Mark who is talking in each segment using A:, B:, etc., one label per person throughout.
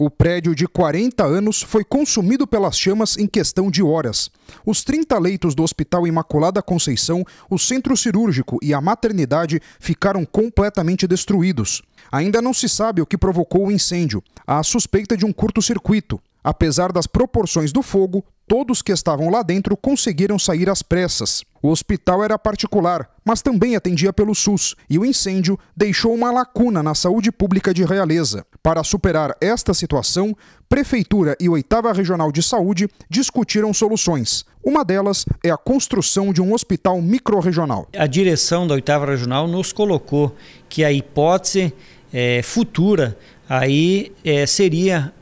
A: O prédio de 40 anos foi consumido pelas chamas em questão de horas. Os 30 leitos do Hospital Imaculada Conceição, o centro cirúrgico e a maternidade ficaram completamente destruídos. Ainda não se sabe o que provocou o incêndio. Há suspeita de um curto-circuito. Apesar das proporções do fogo, todos que estavam lá dentro conseguiram sair às pressas. O hospital era particular, mas também atendia pelo SUS, e o incêndio deixou uma lacuna na saúde pública de Realeza. Para superar esta situação, Prefeitura e Oitava Regional de Saúde discutiram soluções. Uma delas é a construção de um hospital microrregional.
B: A direção da Oitava Regional nos colocou que a hipótese é, futura aí é, seria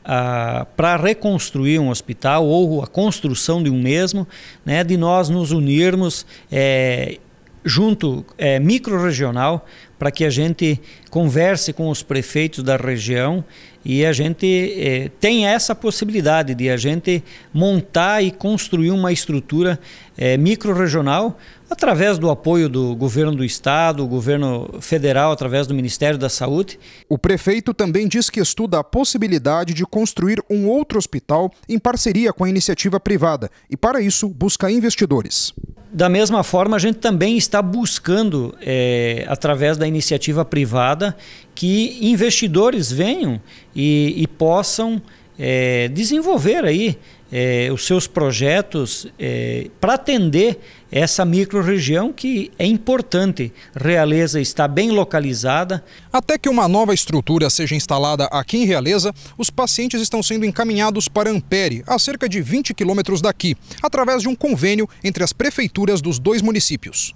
B: para reconstruir um hospital ou a construção de um mesmo, né, de nós nos unirmos é, junto é, micro-regional para que a gente converse com os prefeitos da região e a gente é, tenha essa possibilidade de a gente montar e construir uma estrutura é, micro-regional através do apoio do governo do
A: estado, o governo federal, através do Ministério da Saúde. O prefeito também diz que estuda a possibilidade de construir um outro hospital em parceria com a iniciativa privada e, para isso, busca investidores da
B: mesma forma, a gente também está buscando, é, através da iniciativa privada, que investidores venham e, e possam é, desenvolver aí é, os seus projetos é, para atender essa microrregião que é importante.
A: Realeza está bem localizada. Até que uma nova estrutura seja instalada aqui em Realeza, os pacientes estão sendo encaminhados para Ampere, a cerca de 20 quilômetros daqui, através de um convênio entre as prefeituras dos dois municípios.